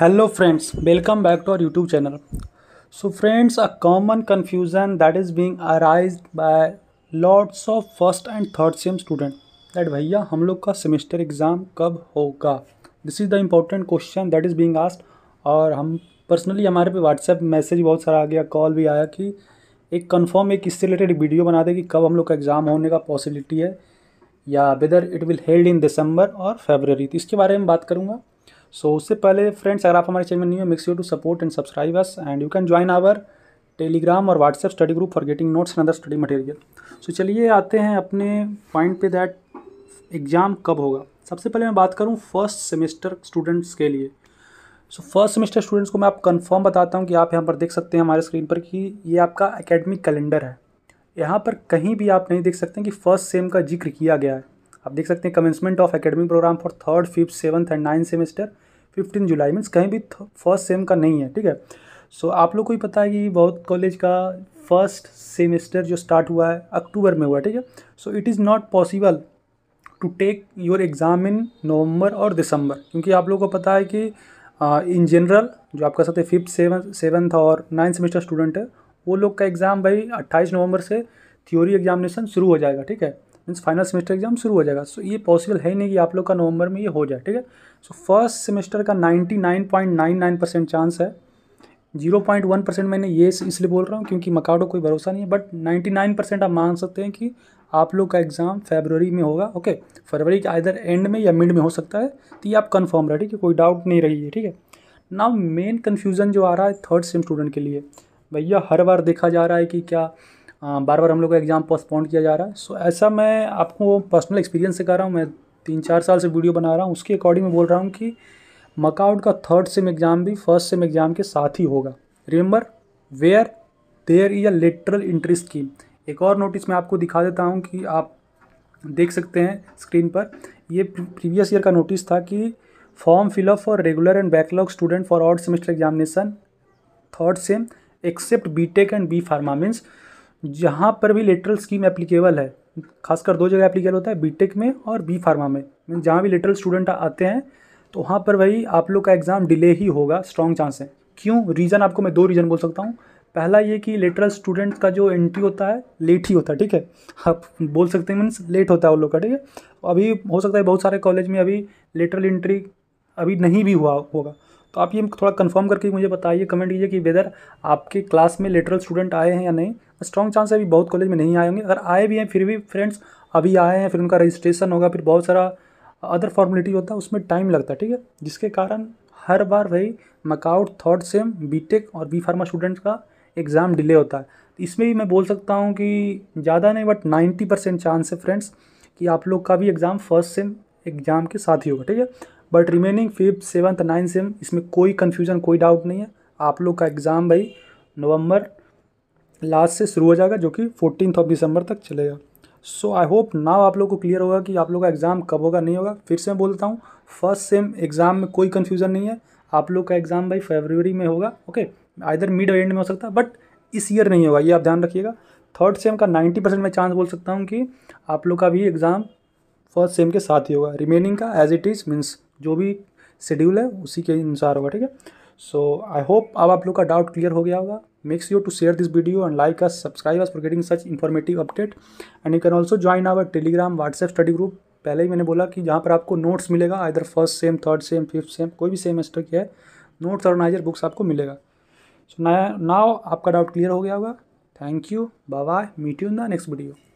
hello friends welcome back to our YouTube channel so friends a common confusion that is being arise by lords of first and third sem student that भैया हम लोग का semester exam कब होगा this is the important question that is being asked और हम personally हमारे पे व्हाट्सएप मैसेज बहुत सारा आ गया कॉल भी आया कि एक कन्फर्म एक इससे रिलेटेड वीडियो बना दे कि कब हम लोग का एग्ज़ाम होने का पॉसिबिलिटी है या whether it will held in December और फेबररी तो इसके बारे में बात करूँगा सो उससे पहले फ्रेंड्स अगर आप हमारे चैनल में न्यू हो make you to support and subscribe us and you can join our Telegram और WhatsApp study group for getting notes and other study material so चलिए आते हैं अपने पॉइंट पे दैट एग्ज़ाम कब होगा सबसे पहले मैं बात करूँ फर्स्ट सेमेस्टर स्टूडेंट्स के लिए सो फर्स्ट सेमेस्टर स्टूडेंट्स को मैं आप कन्फर्म बताता हूँ कि आप यहाँ पर देख सकते हैं हमारे स्क्रीन पर कि ये आपका अकेडमिक कैलेंडर है यहाँ पर कहीं भी आप नहीं देख सकते कि फर्स्ट सेम का जिक्र किया गया है आप देख सकते हैं commencement of academic programme for third fifth seventh and ninth semester fifteen July means कहीं भी फर्स्ट सेम का नहीं है ठीक है सो आप लोग को ही पता है कि बहुत कॉलेज का फर्स्ट सेमेस्टर जो स्टार्ट हुआ है अक्टूबर में हुआ ठीक है so it is not possible to take your exam in November और दिसंबर क्योंकि आप लोगों को पता है कि इन uh, जनरल जो आपका साथ है फिफ्थ सेवन सेवन्थ और नाइन्थ सेमेस्टर स्टूडेंट है वो लोग का एग्ज़ाम भाई अट्ठाईस नवंबर से थ्योरी एग्जामिनेशन शुरू हो जाएगा ठीक है मीन्स फाइनल सेमेस्टर एग्जाम शुरू हो जाएगा सो so, ये पॉसिबल है ही नहीं कि आप लोग का नवंबर में ये हो जाए ठीक है सो फर्स्ट सेमेस्टर का 99.99 परसेंट चांस है 0.1 परसेंट मैंने ये इसलिए बोल रहा हूँ क्योंकि मकाडो कोई भरोसा नहीं है बट 99 परसेंट आप मान सकते हैं कि आप लोग का एग्ज़ाम फेबररी में होगा ओके फरवरी के इधर एंड में या मिड में हो सकता है तो ये आप कन्फर्म रहे ठीक है कोई डाउट नहीं रही है ठीक है ना मेन कन्फ्यूज़न जो आ रहा है थर्ड सेम स्टूडेंट के लिए भैया हर बार देखा जा रहा है कि क्या हाँ, बार बार हम लोग का एग्ज़ाम पोस्टपोन किया जा रहा है सो ऐसा मैं आपको पर्सनल एक्सपीरियंस से कर रहा हूँ मैं तीन चार साल से वीडियो बना रहा हूँ उसके अकॉर्डिंग मैं बोल रहा हूँ कि मकआउट का थर्ड सेम एग्ज़ाम भी फर्स्ट सेम एग्ज़ाम के साथ ही होगा remember where there is a lateral entry scheme एक और नोटिस मैं आपको दिखा देता हूँ कि आप देख सकते हैं स्क्रीन पर ये प्रीवियस ईयर का नोटिस था कि form fill up for regular and backlog student for odd semester examination third sem except B Tech and B pharma means जहाँ पर भी लेटरल स्कीम एप्लीकेबल है खासकर दो जगह एप्लीकेबल होता है बीटेक में और बी फार्मा में मीन जहाँ भी लेटरल स्टूडेंट आते हैं तो वहाँ पर भाई आप लोग का एग्ज़ाम डिले ही होगा स्ट्रॉन्ग चांस है क्यों रीज़न आपको मैं दो रीज़न बोल सकता हूँ पहला ये कि लेटरल स्टूडेंट का जो एंट्री होता है लेट ही होता है ठीक है आप बोल सकते हैं मीन्स लेट होता है उन लोग का ठीक है अभी हो सकता है बहुत सारे कॉलेज में अभी लेटरल एंट्री अभी नहीं भी हुआ होगा तो आप ये थोड़ा कंफर्म करके मुझे बताइए कमेंट कीजिए कि वेदर आपके क्लास में लेटरल स्टूडेंट आए हैं या नहीं स्ट्रॉन्ग चांस है अभी बहुत कॉलेज में नहीं आए होंगे अगर आए भी हैं फिर भी फ्रेंड्स अभी आए हैं फिर उनका रजिस्ट्रेशन होगा फिर बहुत सारा अदर फॉर्मेलिटी होता है उसमें टाइम लगता है ठीक है जिसके कारण हर बार वही मकाउट थर्ड सेम टेक और बी फार्मा स्टूडेंट्स का एग्ज़ाम डिले होता है तो इसमें भी मैं बोल सकता हूँ कि ज़्यादा नहीं बट नाइन्टी परसेंट चांस है फ्रेंड्स कि आप लोग का भी एग्ज़ाम फर्स्ट सेम एग्ज़ाम के साथ ही होगा ठीक है but remaining fifth seventh ninth sem इसमें कोई कन्फ्यूजन कोई डाउट नहीं है आप लोग का एग्ज़ाम भाई नवंबर लास्ट से शुरू हो जाएगा जो कि फोर्टीनथ ऑफ दिसंबर तक चलेगा सो आई होप नाव आप लोग को क्लियर होगा कि आप लोग का एग्ज़ाम कब होगा नहीं होगा फिर से मैं बोलता हूँ फर्स्ट सेम एग्ज़ाम में कोई कन्फ्यूज़न नहीं है आप लोग का एग्ज़ाम भाई फरवरी में होगा ओके आइधर मिड एंड में हो सकता है बट इस ईयर नहीं होगा ये आप ध्यान रखिएगा थर्ड सेम का नाइन्टी परसेंट मैं चांस बोल सकता हूँ कि आप लोग का भी एग्ज़ाम फर्स्ट सेम के साथ ही होगा रिमेनिंग का एज इट इज़ मीन्स जो भी शेड्यूल है उसी के अनुसार होगा ठीक है सो आई होप अब आप लोग का डाउट क्लियर हो गया होगा makes you to share this video and like us subscribe us for getting such informative update and you can also join our Telegram WhatsApp study group पहले ही मैंने बोला कि जहाँ पर आपको नोट्स मिलेगा आइर first sem third sem fifth sem कोई भी सेमेस्टर की है नोट्स नाइजर बुक्स आपको मिलेगा सो नया नाव आपका डाउट क्लियर हो गया होगा thank you bye meet you in the next video